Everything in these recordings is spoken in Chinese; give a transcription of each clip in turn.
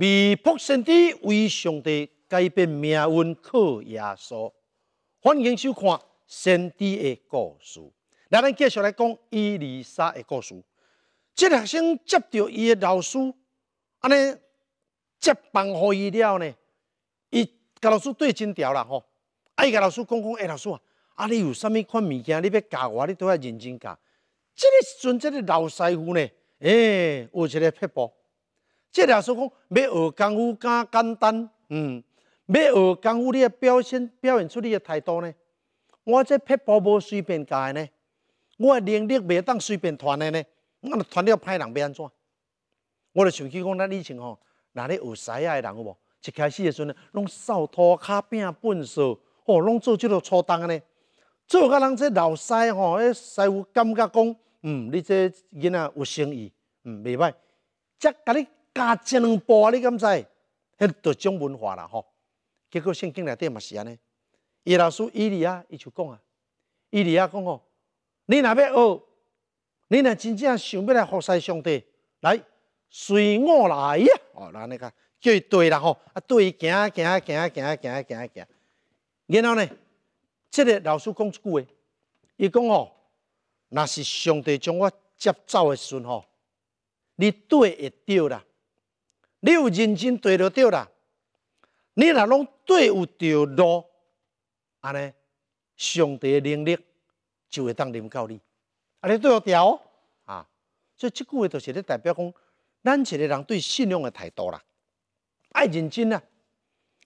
未卜先知为上帝改变命运，靠耶稣。欢迎收看《先知的》故事。来，咱继续来讲伊丽莎的故事。即个学生接到伊的老师，安尼接放伊了呢？伊甲老师对金条啦吼，啊，伊甲老师讲讲，哎，老师啊，啊，你有啥物款物件？你要教我，你都要认真教。即个时阵，即个老师傅呢？哎，有一个瀑布。即个来说，讲要学功夫，敢简单，嗯，要学功夫，你个表现、表现出你的态度呢？我这撇步无随便教呢？我能力袂当随便传呢？呢，传了歹人袂安怎？我就想起讲，咱以前吼，那咧学师爷的人有无？一开始的时阵，拢扫涂骹饼、粪扫，哦，拢做即落粗当个呢？做甲人这老师吼，迄师傅感觉讲，嗯，你这囡仔有诚意，嗯，未歹，则甲你。加一两波你敢知？迄多种文化啦吼。结果圣经内底嘛是安尼，伊老师伊利亚伊就讲啊，伊利亚讲吼，你若要学，你若真正想要来服侍上帝，来随我来呀。哦，那那个叫伊对啦吼，啊，对，行行行行行行行。然后呢，这个老师讲一句，话，伊讲吼，若是上帝将我接召的阵吼，你对会对啦。你有认真对得对啦，你若拢对有着路，安尼，上帝的能力就会当临到你。安尼对有条、哦，啊，所以即句话就是咧代表讲，咱一个人对信仰诶态度啦，爱认真啊，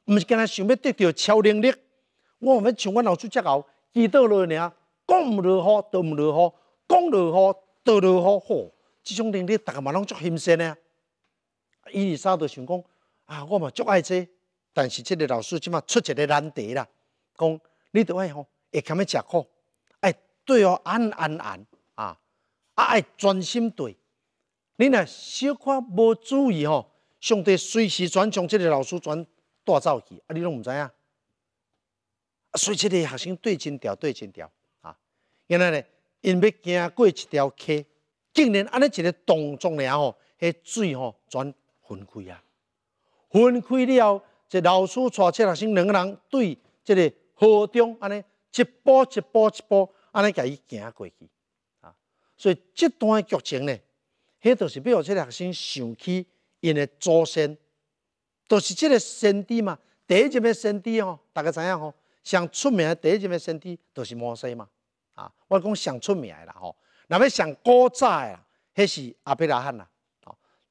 毋是讲想要得到超能力，我唔要像阮老师遮猴，伊倒落尔，讲毋落雨都毋落雨，讲落雨都落雨，吼，即种能力逐个嘛拢足羡慕诶。伊尔沙就想讲，啊，我嘛足爱这，但是即个老师即嘛出一个难题啦，讲你得爱吼，会堪要食苦，哎，对哦，安安安，啊，啊爱专心对，你若小可无注意吼，上帝随时转将即个老师转带走去，啊，你拢毋知影，所以即个学生对真条对真条，啊，原来咧，因要行过一条溪，竟然安尼一个动作了吼，迄水吼全。分开啊！分开了，这老师带这学生两个人，对这个河中安尼一步一步一步安尼，甲伊行过去啊。所以这段剧情呢，迄就是要示这学生想起因的祖先，就是这个先帝嘛。第一集的先帝哦，大家知影吼，上出名的第一集的先帝就是摩西嘛啊。我讲上出名啦吼，那边上古早的，那是阿贝拉汉啦。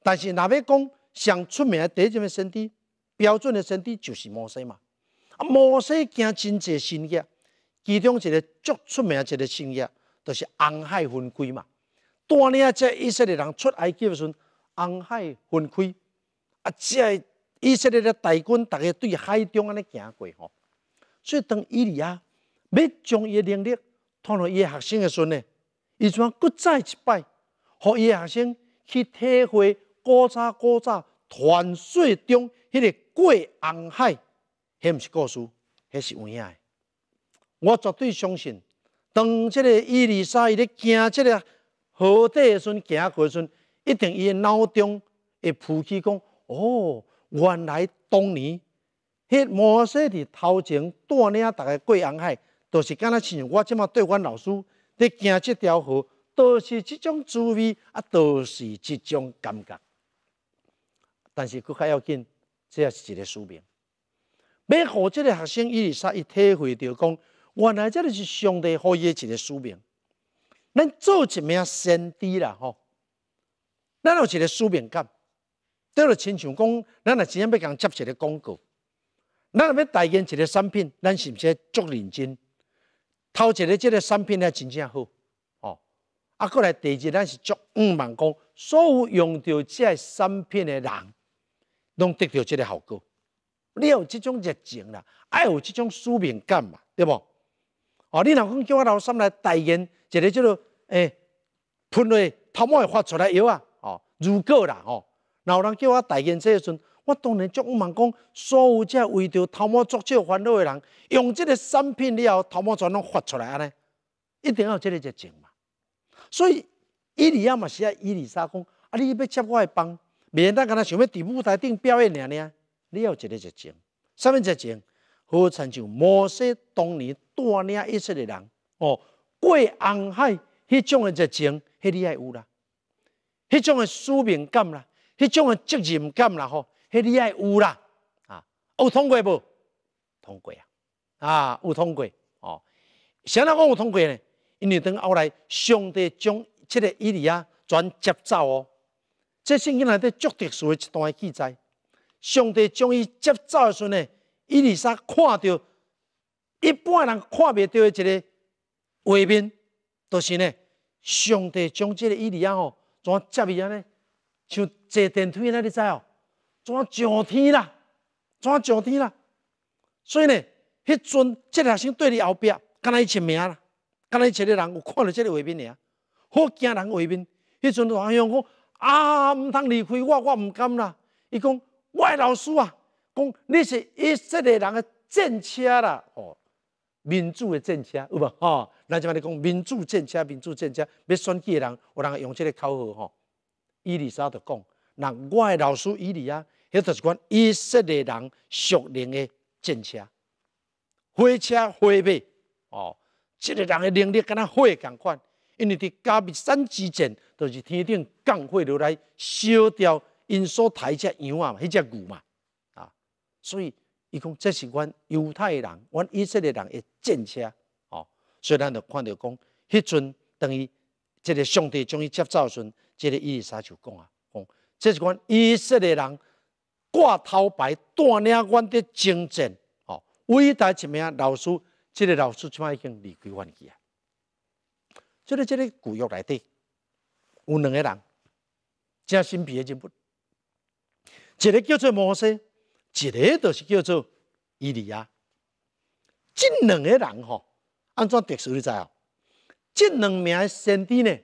但是那要讲。上出名，的第一种身体标准的身体就是摩西嘛。啊，摩西行真侪事业，其中一个足出名一个事业，就是红海分开嘛。当年这以色列人出埃及的时阵，红海分开，啊，这以色列的大军，大家对海中安尼行过吼。所以当伊利亚，要将伊的能力，托过伊的学生的阵呢，伊就再一摆，互伊学生去体会。古早古早，传说中迄个过红海，迄毋是故事，迄是有影个。我绝对相信，当即个伊丽莎伊咧行即个河底时，阵，行过时，阵，一定伊的脑中会浮起讲：哦，原来当年迄摩西伫头前带领大家过红海，就是敢若像我即马对阮老师咧行即条河，都是即种滋味，啊，都是即种感觉。但是佫较要紧，这也是一个使命。要互这个学生伊丽莎伊体会到讲，原来这个是上帝赋予一个使命。咱做一名先知啦吼，咱有一个使命感，到了亲像讲，咱若真正要甲接一个广告，咱若要代言一个产品，咱是毋是足认真？头一个即个产品也真正好吼。啊，过来第二日咱是足五万讲，所有用到即个产品的人。拢得着这个效果，你要有这种热情啦，爱要有这种使命感嘛，对不？哦，你若讲叫我老三来代言一个这个诶，喷落头毛会发出来有啊？哦，如果啦，哦，若有人叫我代言这时阵，我当然足唔盲讲所有只为着头毛足少烦恼的人，用这个产品以后头毛全拢发出来安尼，一定要有这个热情嘛。所以伊利亚嘛是啊，伊利沙讲，啊，你要接我来帮。免得干他想要伫舞台顶表演尔呢，你要一个热情，什么热情？何亲像摩西当年带领以色列人哦，过红海，迄种诶热情，迄你爱有啦，迄种诶使命感啦，迄种诶责任感啦，吼，迄你爱有啦。啊，有通过无？通过啊，啊，有通过哦。谁人讲有通过呢？因为等后来上帝将这个伊利亚全接走哦。即圣经内底足特殊的一段记载，上帝将伊接走的时阵呢，伊里沙看到一般人看袂到的一个画面，就是呢，上帝将即个伊里亚吼怎接伊安尼，像坐电梯安尼你知哦？怎上天啦？怎上天啦？所以呢，迄阵即个先对你后壁，敢若伊签名啊，跟他一起的人，有看了即个画面呀，好惊人个画面，迄阵我阿兄讲。啊毋通离开我我毋甘啦伊讲我的老师啊讲你是一世诶人诶战车啦吼民主诶战车有无吼咱即安尼讲民主战车民主战车要选举个人有人用即个口号吼伊丽莎著讲人我诶老师伊丽啊，迄著是讲一世诶人属灵诶战车火车火马哦即个人诶能力敢若火共款因为伫加密山之战就是天顶降火落来烧掉因所抬只羊啊，迄只牛嘛，啊，所以伊讲这是阮犹太人，阮以色列人诶战车哦。所以咱就看到讲，迄阵等于一个上帝将伊接走时，一个伊撒就讲啊，讲这是阮以色列人挂头牌带领阮的征战哦。伟大一名老师，这个老师即摆已经离开阮去啊，即个这个古约内底。有两个人，正新皮的经布，一个叫做摩西，一个就是叫做伊利亚。这两个人安怎特殊你知哦。这两名的身呢，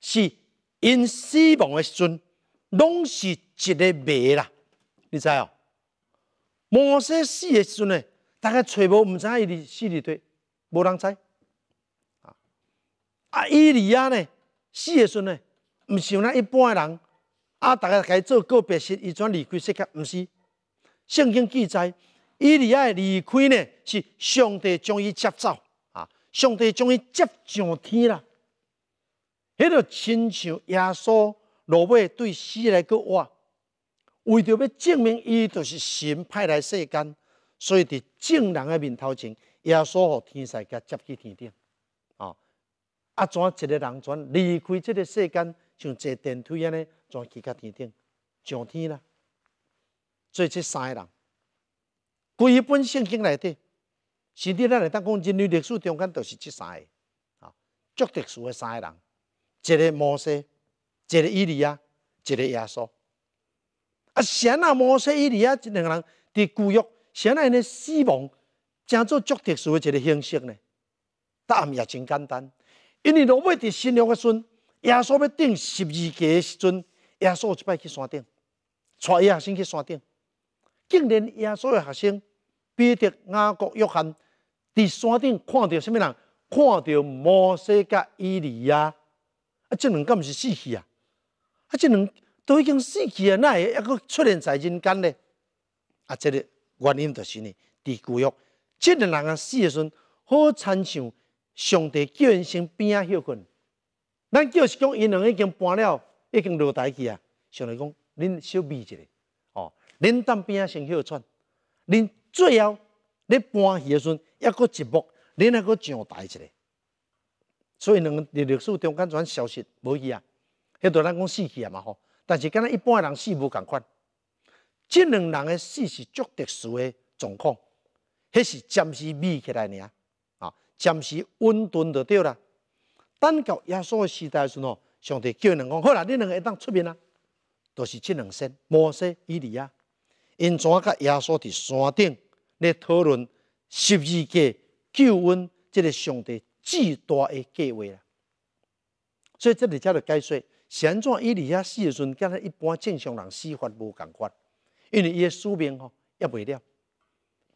是因死亡的时阵，拢是一个灭啦。你知哦。摩西死的时阵呢，大概揣无，毋知喺里死里底，无人知。啊，伊利亚呢？死的时阵呢，唔像咱一般的人，啊，大家该做告别式，伊怎离开世界？唔是，圣经记载，伊要离开呢，是上帝将伊接走，啊，上帝将伊接上天啦。迄条亲像耶稣，落尾对死来讲话，为着要证明伊就是神派来世间，所以伫众人诶面头前，耶稣和天使甲接去天顶。啊！怎一个人船离开这个世间，像坐电梯安尼，全去到天顶上天啦！做这三个人，规本圣经内底，是伫咱来当讲人类历史中间，著是这三个啊，足特殊诶三个人，一个摩西，一个伊利亚，一个耶稣。啊！神啊，摩西、伊利亚这两个人伫旧约，神安尼死亡，正做足特殊一个形式呢？答案也真简单。因为罗马伫新约的时阵，耶稣要定十二个的时阵，耶稣一摆去山顶，带学生去山顶。竟然耶稣的学生彼得、雅各、约翰，伫山顶看到什么人？看到摩西甲以利亚，啊，这两个毋是死去啊，啊，这两都已经死去啊，哪会还佫出现在人间呢？啊，这个原因就是呢，伫古约，这两个人死的时阵好亲像。上帝叫因先边啊休困，咱叫是讲，伊两个已经搬了，已经落台去啊。上帝讲，恁小眯一下，哦，恁当边啊先休喘，恁最后恁搬戏的时阵，抑阁一幕，恁还阁上台一下。所以两个历史中间全消失无去啊，迄度咱讲死去啊嘛吼，但是敢若一般人死无共款，即两个人的死是足特殊的状况，迄是暂时眯起来尔。暂时温顿就对啦。等到耶稣的时代时候，上帝叫两个人，好啦，你两个一当出面啦，都是这两圣摩西、伊利亚，因怎啊？甲耶稣伫山顶咧讨论十二个救恩，这个上帝巨大的计划啦。所以这里才要解释，安怎伊利亚死的时阵，甲咱一般正常人死法无共法，因为伊的使命吼也未了，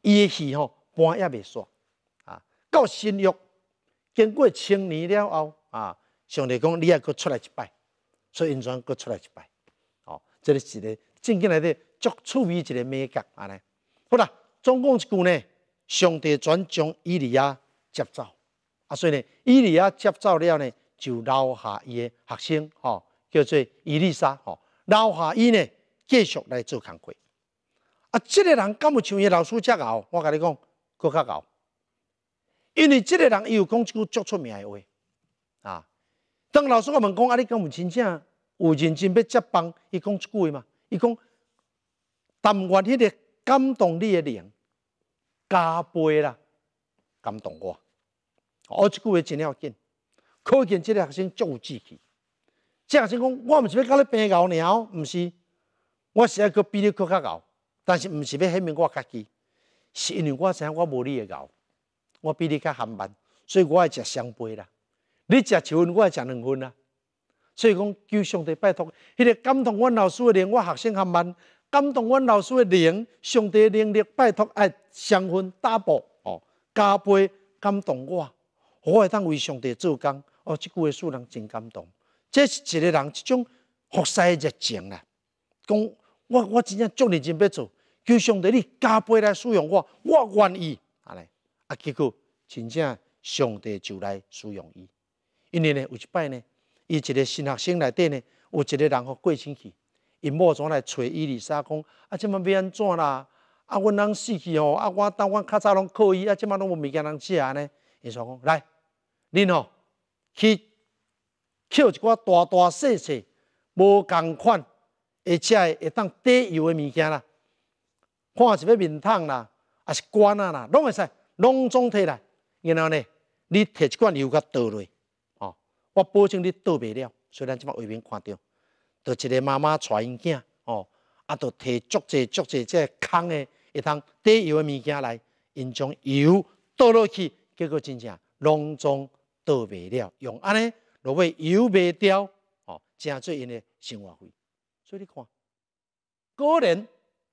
伊的戏吼半也未煞。到新约，经过千年了后啊，上帝讲利也搁出来一拜，所以因专搁出来一拜，哦，这个是一个正经来的，足处于一个美格安尼。好啦，总共一句呢，上帝专将以利亚接走，啊，所以呢，以利亚接走了呢，就留下伊的学生，吼，叫做以利沙，吼，留下伊呢，继续来做工贵。啊，这个人敢有像伊老师遮敖？我跟你讲，搁较敖。因为这个人伊有讲一句足出名的话，啊！当老师，我们讲啊，你讲，有真正有认真要接棒？伊讲一句话嘛？伊讲，但愿你个感动你的灵加倍啦！感动我，哦、这句话真要紧，可见这个学生足有志气。这学生讲，我毋是要甲你拼咬鸟，毋是？我是要个比你更较咬，但是毋是要迄明我家己，是因为我知影我无你个咬。我比你较含慢，所以我爱食双倍啦。你食一分，我爱食两分啦。所以讲，求上帝拜托迄个感动阮老师的灵，我学生含慢，感动阮老师的灵，上帝能力拜托爱双分 double 哦，加倍感动我，我会当为上帝做工。哦，即句话使人真感动，这是一个人一种服侍嘅热情啦。讲我我真正足认真要做，求上帝你加倍来使用我，我愿意。啊！结果真正上帝就来使用伊，因为呢，有一摆呢，伊一个新学生内底呢，有一个人互过身去，因某总来找伊哩，沙讲啊，即马要安怎啦？啊，阮人死去吼，啊，我当我较早拢靠伊，啊，即马拢无物件通食呢。伊说讲，来，恁哦，去捡一寡大大细细、无共款会吃会当解油诶物件啦，看是要面桶啦，啊，是罐啊啦，拢会使。”拢装摕来，然后呢，你摕一罐油甲倒落，哦，我保证你倒袂了。虽然即摆画面看到，就一个妈妈带囡仔，哦，啊，就摕足济足济即个空诶，会通底油诶物件来，因将油倒落去，结果真正拢装倒袂了，用安尼，若要油袂掉，哦，真做因诶生活费。所以你看，个人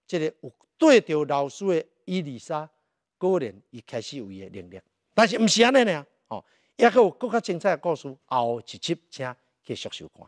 即个有对着老师诶伊丽莎。个人伊开始有伊能力，但是毋是安尼呢？哦，抑以有更较精彩的故事，后一集请继续收看。